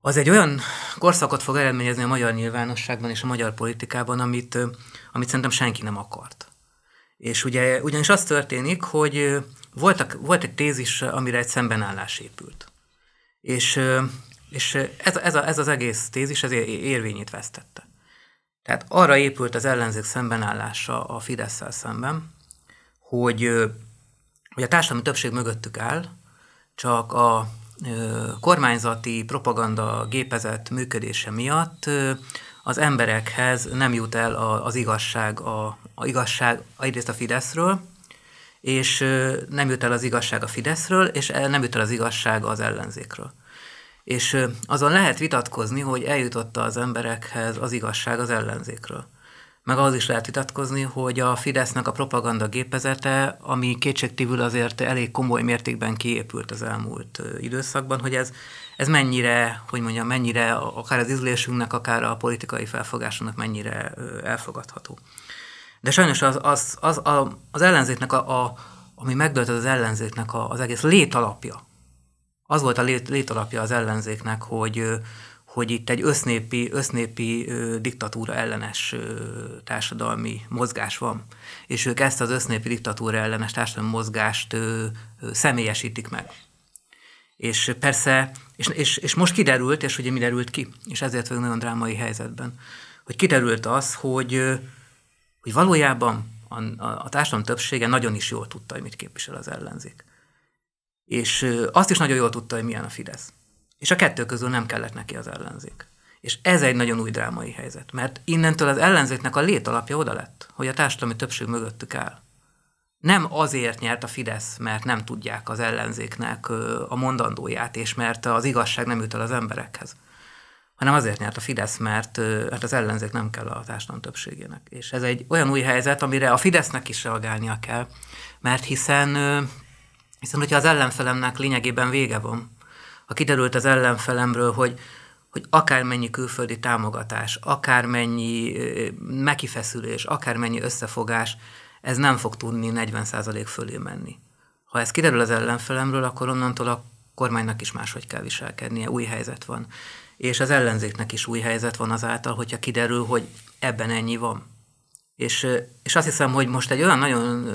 az egy olyan korszakot fog eredményezni a magyar nyilvánosságban és a magyar politikában, amit, amit szerintem senki nem akart. És ugye ugyanis az történik, hogy voltak, volt egy tézis, amire egy szembenállás épült. És, és ez, ez, a, ez az egész tézis ez érvényét vesztette. Tehát arra épült az ellenzék szembenállása a fidesz szemben, hogy, hogy a társadalmi többség mögöttük áll, csak a kormányzati propaganda gépezet működése miatt az emberekhez nem jut el az igazság, a, a igazság egyrészt a Fideszről, és nem jut el az igazság a Fideszről, és nem jut el az igazság az ellenzékről. És azon lehet vitatkozni, hogy eljutotta az emberekhez az igazság az ellenzékről. Meg az is lehet vitatkozni, hogy a Fidesznek a propaganda gépezete, ami kétségtívül azért elég komoly mértékben kiépült az elmúlt időszakban, hogy ez, ez mennyire, hogy mondjam, mennyire akár az ízlésünknek, akár a politikai felfogásunknak mennyire elfogadható. De sajnos az, az, az, az ellenzéknek, a, a, ami megdölt az ellenzéknek a, az egész létalapja, az volt a lét, létalapja az ellenzéknek, hogy, hogy itt egy össznépi, össznépi ö, diktatúra ellenes ö, társadalmi mozgás van. És ők ezt az össznépi diktatúra ellenes társadalmi mozgást ö, ö, személyesítik meg. És persze, és, és, és most kiderült, és ugye mi derült ki, és ezért vagyunk nagyon drámai helyzetben, hogy kiderült az, hogy, hogy valójában a, a, a társadalom többsége nagyon is jól tudta, hogy mit képvisel az ellenzék. És azt is nagyon jól tudta, hogy milyen a Fidesz. És a kettő közül nem kellett neki az ellenzék. És ez egy nagyon új drámai helyzet, mert innentől az ellenzéknek a létalapja oda lett, hogy a társadalmi többség mögöttük áll. Nem azért nyert a Fidesz, mert nem tudják az ellenzéknek a mondandóját, és mert az igazság nem jut el az emberekhez, hanem azért nyert a Fidesz, mert, hát az ellenzék nem kell a társadalom többségének. És ez egy olyan új helyzet, amire a Fidesznek is reagálnia kell, mert hiszen hiszen, hogyha az ellenfelemnek lényegében vége van, ha kiderült az ellenfelemről, hogy, hogy akármennyi külföldi támogatás, akármennyi megkifeszülés, akármennyi összefogás, ez nem fog tudni 40% fölé menni. Ha ez kiderül az ellenfelemről, akkor onnantól a kormánynak is máshogy kell viselkednie, új helyzet van. És az ellenzéknek is új helyzet van azáltal, hogyha kiderül, hogy ebben ennyi van. És, és azt hiszem, hogy most egy olyan nagyon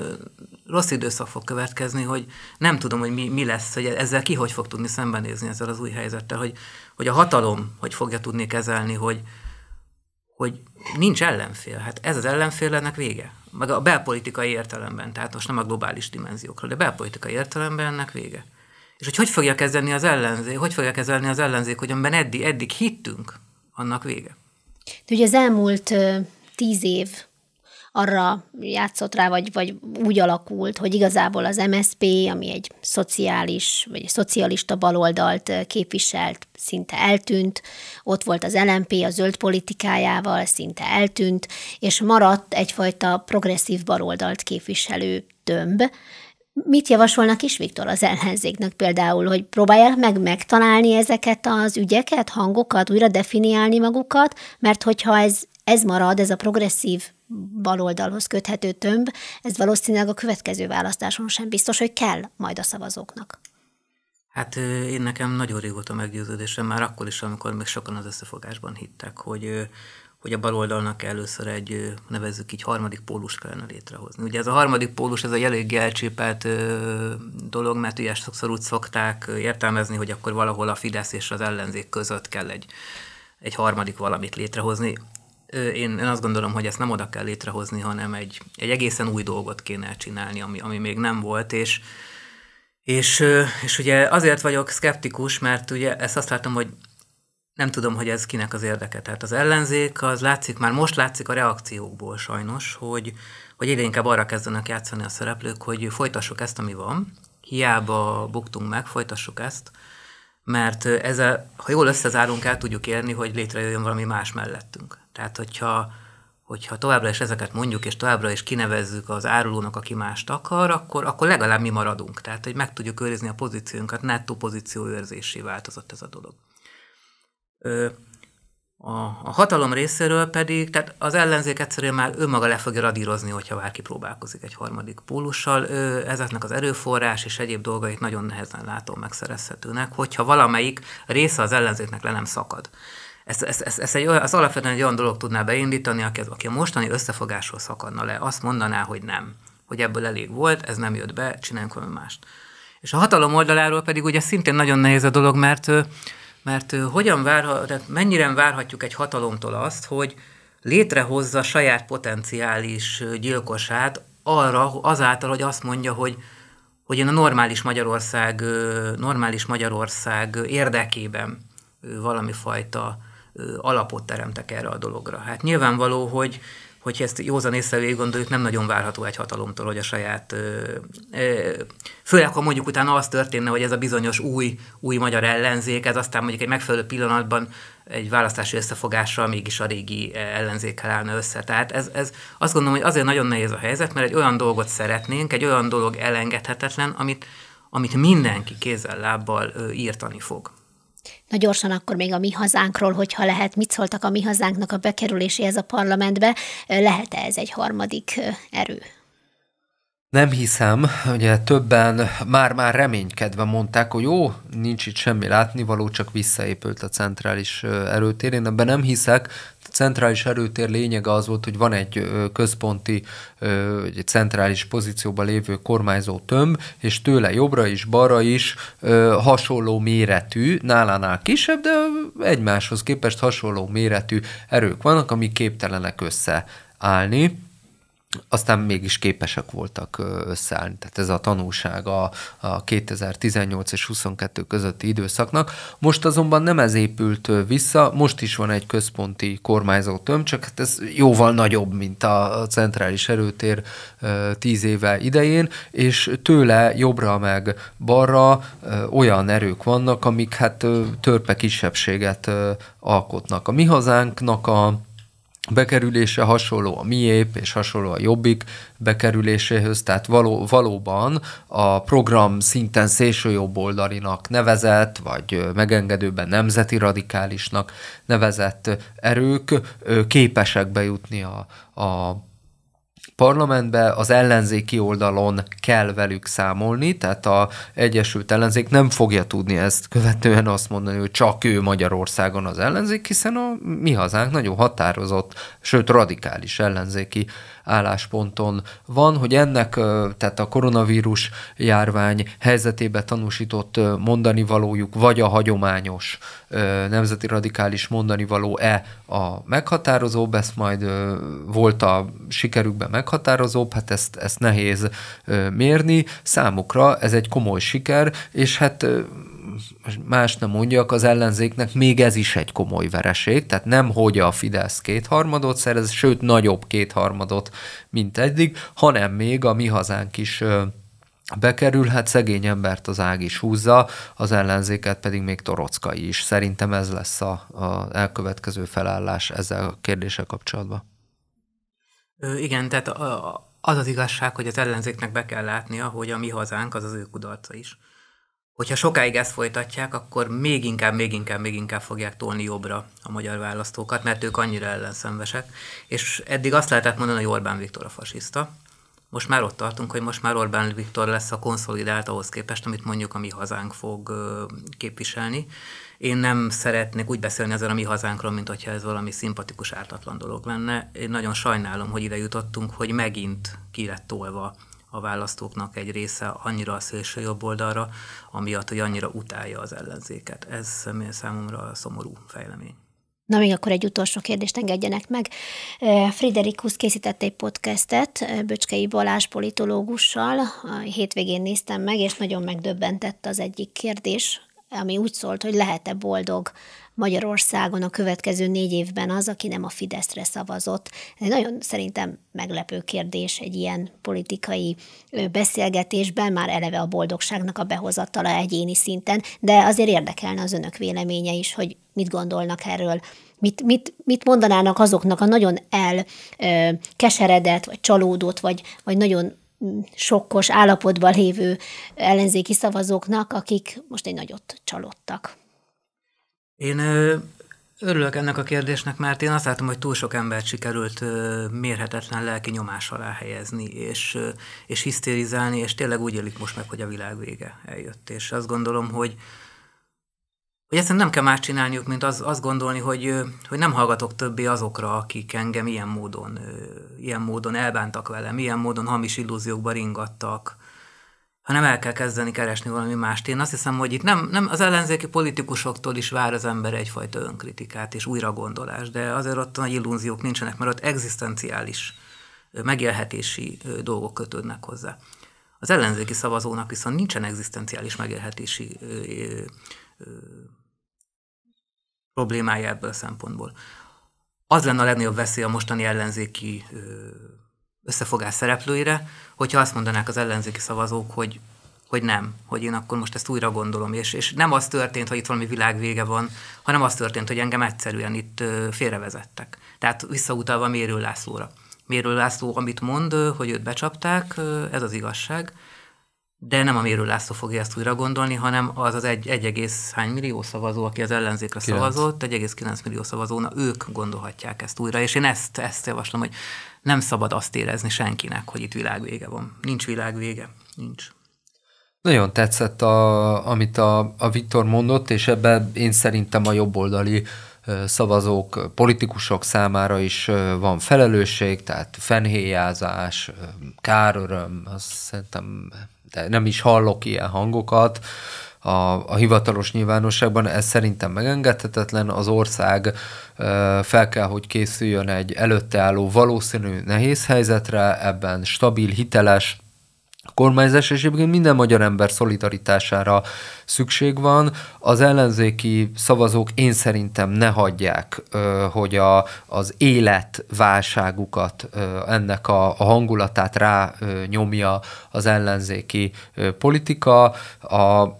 rossz időszak fog következni, hogy nem tudom, hogy mi, mi lesz, hogy ezzel ki hogy fog tudni szembenézni ezzel az új helyzettel, hogy, hogy a hatalom hogy fogja tudni kezelni, hogy, hogy nincs ellenfél. Hát ez az ellenfél ennek vége. Meg a belpolitikai értelemben, tehát most nem a globális dimenziókra, de belpolitikai értelemben ennek vége. És hogy hogy fogja kezelni az ellenzék, hogy fogja kezelni az ellenzék, hogy amiben eddig, eddig hittünk, annak vége. De ugye az elmúlt tíz év arra játszott rá, vagy, vagy úgy alakult, hogy igazából az MSP, ami egy szociális, vagy egy szocialista baloldalt képviselt, szinte eltűnt, ott volt az LMP a zöld politikájával, szinte eltűnt, és maradt egyfajta progresszív baloldalt képviselő tömb, Mit javasolnak is, Viktor, az ellenzéknek például, hogy próbálják meg megtalálni ezeket az ügyeket, hangokat, újra definiálni magukat, mert hogyha ez ez marad, ez a progresszív baloldalhoz köthető tömb, ez valószínűleg a következő választáson sem biztos, hogy kell majd a szavazóknak. Hát én nekem nagyon régóta meggyőződésem, már akkor is, amikor még sokan az összefogásban hittek, hogy, hogy a baloldalnak először egy, nevezzük így, harmadik pólus kellene létrehozni. Ugye ez a harmadik pólus, ez egy eléggé elcsépelt dolog, mert ugye sokszor úgy szokták értelmezni, hogy akkor valahol a Fidesz és az ellenzék között kell egy, egy harmadik valamit létrehozni én, én azt gondolom, hogy ezt nem oda kell létrehozni, hanem egy, egy egészen új dolgot kéne csinálni, ami, ami még nem volt, és, és, és ugye azért vagyok szkeptikus, mert ugye ezt azt látom, hogy nem tudom, hogy ez kinek az érdeke. Tehát az ellenzék, az látszik, már most látszik a reakciókból sajnos, hogy, hogy egyre inkább arra kezdenek játszani a szereplők, hogy folytassuk ezt, ami van, hiába buktunk meg, folytassuk ezt, mert ezzel, ha jól összezárunk, el tudjuk érni, hogy létrejöjjön valami más mellettünk. Tehát, hogyha, hogyha továbbra is ezeket mondjuk, és továbbra is kinevezzük az árulónak, aki mást akar, akkor, akkor legalább mi maradunk. Tehát, hogy meg tudjuk őrizni a pozíciónkat, nettó őrzésé változott ez a dolog. A, a hatalom részéről pedig, tehát az ellenzék egyszerűen már önmaga le fogja radírozni, hogyha bárki próbálkozik egy harmadik pólussal. Ő, ezeknek az erőforrás és egyéb dolgait nagyon nehezen látom megszerezhetőnek, hogyha valamelyik része az ellenzéknek le nem szakad. Ez ez ez ez egy olyan, az alapvetően egy olyan dolog tudná beindítani, aki, az, aki a mostani összefogásról szakadna le, azt mondaná, hogy nem, hogy ebből elég volt, ez nem jött be, csináljunk valami mást. És a hatalom oldaláról pedig ugye szintén nagyon nehéz a dolog, mert mert hogyan tehát mennyire várhatjuk egy hatalomtól azt, hogy létrehozza saját potenciális gyilkosát arra, azáltal, hogy azt mondja, hogy, hogy én a normális Magyarország, normális Magyarország érdekében valami fajta alapot teremtek erre a dologra. Hát nyilvánvaló, hogy, hogyha ezt józan észre végig gondoljuk, nem nagyon várható egy hatalomtól, hogy a saját, ö, ö, főleg ha mondjuk utána az történne, hogy ez a bizonyos új, új magyar ellenzék, ez aztán mondjuk egy megfelelő pillanatban egy választási összefogással mégis a régi ellenzékkel állna össze. Tehát ez, ez azt gondolom, hogy azért nagyon nehéz a helyzet, mert egy olyan dolgot szeretnénk, egy olyan dolog elengedhetetlen, amit, amit mindenki kézzel-lábbal írtani fog. Na gyorsan akkor még a mi hazánkról, hogyha lehet, mit szóltak a mi hazánknak a bekerüléséhez a parlamentbe, lehet-e ez egy harmadik erő? Nem hiszem, ugye többen már-már reménykedve mondták, hogy jó, nincs itt semmi látnivaló, csak visszaépült a centrális erőtér. Én ebben nem hiszek, a centrális erőtér lényege az volt, hogy van egy központi, egy centrális pozícióban lévő kormányzó tömb, és tőle jobbra is, balra is hasonló méretű, nálánál kisebb, de egymáshoz képest hasonló méretű erők vannak, amik képtelenek összeállni aztán mégis képesek voltak összeállni. Tehát ez a tanulság a, a 2018 és 22 közötti időszaknak. Most azonban nem ez épült vissza, most is van egy központi kormányzó töm, csak hát ez jóval nagyobb, mint a centrális erőtér tíz éve idején, és tőle jobbra meg balra olyan erők vannak, amik hát törpe kisebbséget alkotnak. A mi hazánknak a bekerülése hasonló a miép és hasonló a jobbik bekerüléséhez, tehát való, valóban a program szinten oldalinak nevezett, vagy megengedőben nemzeti radikálisnak nevezett erők képesek bejutni a, a parlamentbe az ellenzéki oldalon kell velük számolni, tehát a Egyesült Ellenzék nem fogja tudni ezt követően azt mondani, hogy csak ő Magyarországon az ellenzék, hiszen a mi hazánk nagyon határozott, sőt radikális ellenzéki állásponton van, hogy ennek, tehát a koronavírus járvány helyzetébe tanúsított mondani valójuk, vagy a hagyományos nemzeti radikális mondani való-e a meghatározóbb, ezt majd volt a sikerükben meghatározóbb, hát ezt, ezt nehéz mérni. Számukra ez egy komoly siker, és hát más nem mondjak, az ellenzéknek még ez is egy komoly vereség, tehát nem hogy a Fidesz kétharmadot szerez, sőt nagyobb kétharmadot, mint eddig, hanem még a mi hazánk is bekerül, hát szegény embert az ág is húzza, az ellenzéket pedig még torockai is. Szerintem ez lesz az elkövetkező felállás ezzel a kérdéssel kapcsolatban. Ö, igen, tehát a, az az igazság, hogy az ellenzéknek be kell látnia, hogy a mi hazánk az az ő kudarca is hogyha sokáig ezt folytatják, akkor még inkább, még inkább, még inkább fogják tolni jobbra a magyar választókat, mert ők annyira ellenszenvesek. És eddig azt lehetett mondani, hogy Orbán Viktor a fasiszta. Most már ott tartunk, hogy most már Orbán Viktor lesz a konszolidált ahhoz képest, amit mondjuk a mi hazánk fog képviselni. Én nem szeretnék úgy beszélni ezzel a mi hazánkról, mint hogyha ez valami szimpatikus, ártatlan dolog lenne. Én nagyon sajnálom, hogy ide jutottunk, hogy megint ki lett tolva a választóknak egy része annyira a szélső jobb oldalra, amiatt, hogy annyira utálja az ellenzéket. Ez számomra a szomorú fejlemény. Na még akkor egy utolsó kérdést engedjenek meg. Friderikus készített egy podcastet Böcskei Balázs politológussal. A hétvégén néztem meg, és nagyon megdöbbentett az egyik kérdés, ami úgy szólt, hogy lehet-e boldog Magyarországon a következő négy évben az, aki nem a Fideszre szavazott. Ez egy nagyon szerintem meglepő kérdés egy ilyen politikai beszélgetésben, már eleve a boldogságnak a behozatala egyéni szinten, de azért érdekelne az önök véleménye is, hogy mit gondolnak erről mit, mit, mit mondanának azoknak a nagyon elkeseredett, vagy csalódott, vagy, vagy nagyon mm, sokkos állapotban lévő ellenzéki szavazóknak, akik most egy nagyot csalódtak. Én örülök ennek a kérdésnek, mert én azt látom, hogy túl sok embert sikerült mérhetetlen lelki nyomás alá helyezni, és, és hisztérizálni, és tényleg úgy élik most meg, hogy a világ vége eljött. És azt gondolom, hogy, hogy ezt nem kell más csinálniuk, mint az, azt gondolni, hogy, hogy nem hallgatok többé azokra, akik engem ilyen módon, ilyen módon elbántak velem, ilyen módon hamis illúziókba ringattak, hanem el kell kezdeni keresni valami mást. Én azt hiszem, hogy itt nem, nem az ellenzéki politikusoktól is vár az ember egyfajta önkritikát és újragondolást, de azért ott nagy illúziók nincsenek, mert ott egzisztenciális megélhetési dolgok kötődnek hozzá. Az ellenzéki szavazónak viszont nincsen egzisztenciális megélhetési problémája ebből a szempontból. Az lenne a legnagyobb veszély a mostani ellenzéki ö, összefogás szereplőire, hogyha azt mondanák az ellenzéki szavazók, hogy hogy nem, hogy én akkor most ezt újra gondolom. És, és nem az történt, hogy itt valami világvége van, hanem az történt, hogy engem egyszerűen itt félrevezettek. Tehát visszautalva Mérő Lászlóra. Mérő László, amit mond, hogy őt becsapták, ez az igazság de nem a Mérő László fogja ezt újra gondolni, hanem az az egy, egy egész hány millió szavazó, aki az ellenzékre 9. szavazott, 1,9 millió szavazóna, ők gondolhatják ezt újra, és én ezt, ezt javaslom, hogy nem szabad azt érezni senkinek, hogy itt világvége van. Nincs világvége, nincs. Nagyon tetszett, a, amit a, a Viktor mondott, és ebben én szerintem a jobboldali szavazók, politikusok számára is van felelősség, tehát fenhéjázás, káröröm, azt szerintem de nem is hallok ilyen hangokat a, a hivatalos nyilvánosságban, ez szerintem megengedhetetlen, az ország fel kell, hogy készüljön egy előtte álló valószínű nehéz helyzetre, ebben stabil, hiteles, a kormányzás, és egyébként minden magyar ember szolidaritására szükség van. Az ellenzéki szavazók én szerintem ne hagyják, hogy a, az életválságukat, ennek a, a hangulatát rá nyomja az ellenzéki politika. A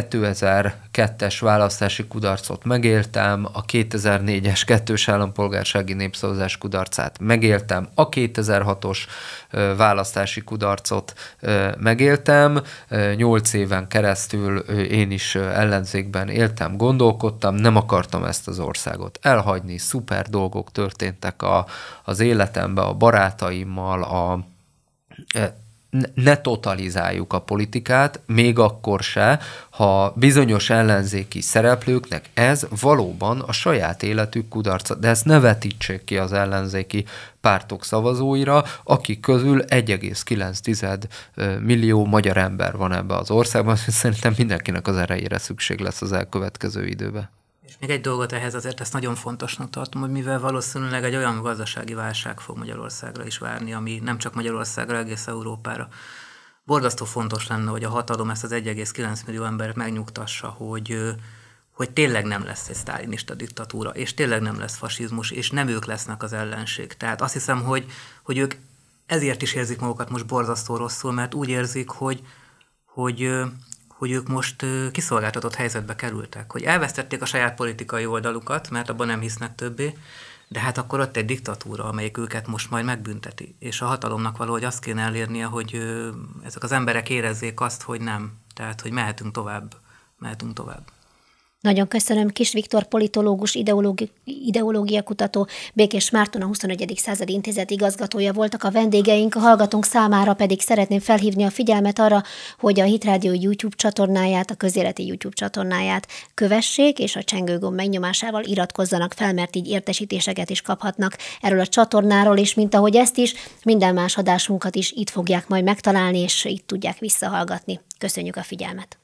2002-es választási kudarcot megéltem, a 2004-es kettős állampolgársági népszavazás kudarcát megéltem, a 2006-os választási kudarcot megéltem, Nyolc éven keresztül én is ellenzékben éltem, gondolkodtam, nem akartam ezt az országot elhagyni, szuper dolgok történtek a, az életemben, a barátaimmal, a ne totalizáljuk a politikát, még akkor se, ha bizonyos ellenzéki szereplőknek ez valóban a saját életük kudarca. De ezt ne vetítsék ki az ellenzéki pártok szavazóira, akik közül 1,9 millió magyar ember van ebbe az országban, szerintem mindenkinek az erejére szükség lesz az elkövetkező időben. Még egy dolgot ehhez azért ezt nagyon fontosnak tartom, hogy mivel valószínűleg egy olyan gazdasági válság fog Magyarországra is várni, ami nem csak Magyarországra, egész Európára. Borzasztó fontos lenne, hogy a hatalom ezt az 1,9 millió embert megnyugtassa, hogy hogy tényleg nem lesz egy sztálinista diktatúra, és tényleg nem lesz fasizmus, és nem ők lesznek az ellenség. Tehát azt hiszem, hogy, hogy ők ezért is érzik magukat most borzasztó rosszul, mert úgy érzik, hogy, hogy hogy ők most kiszolgáltatott helyzetbe kerültek, hogy elvesztették a saját politikai oldalukat, mert abban nem hisznek többé, de hát akkor ott egy diktatúra, amelyik őket most majd megbünteti. És a hatalomnak valahogy azt kéne elérnie, hogy ezek az emberek érezzék azt, hogy nem. Tehát, hogy mehetünk tovább. Mehetünk tovább. Nagyon köszönöm Kis Viktor politológus, ideológi, ideológia kutató, Békés Márton a 21. század intézet igazgatója voltak a vendégeink, a hallgatónk számára pedig szeretném felhívni a figyelmet arra, hogy a Hitrádió YouTube csatornáját, a közéleti YouTube csatornáját kövessék, és a csengőgomb megnyomásával iratkozzanak fel, mert így értesítéseket is kaphatnak erről a csatornáról, és mint ahogy ezt is, minden más adásunkat is itt fogják majd megtalálni, és itt tudják visszahallgatni. Köszönjük a figyelmet!